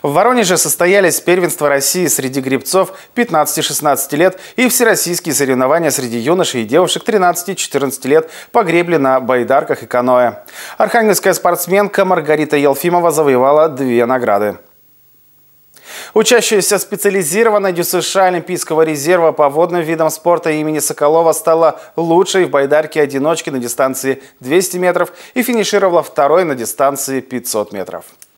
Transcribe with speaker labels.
Speaker 1: В Воронеже состоялись первенства России среди гребцов 15-16 лет и всероссийские соревнования среди юношей и девушек 13-14 лет по гребле на байдарках и каноэ. Архангельская спортсменка Маргарита Елфимова завоевала две награды. Учащаяся специализированной ДЮСШ Олимпийского резерва по водным видам спорта имени Соколова стала лучшей в байдарке одиночки на дистанции 200 метров и финишировала второй на дистанции 500 метров.